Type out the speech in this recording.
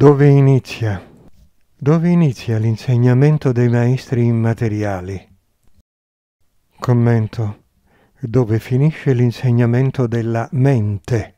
Dove inizia? Dove inizia l'insegnamento dei maestri immateriali? Commento. Dove finisce l'insegnamento della mente?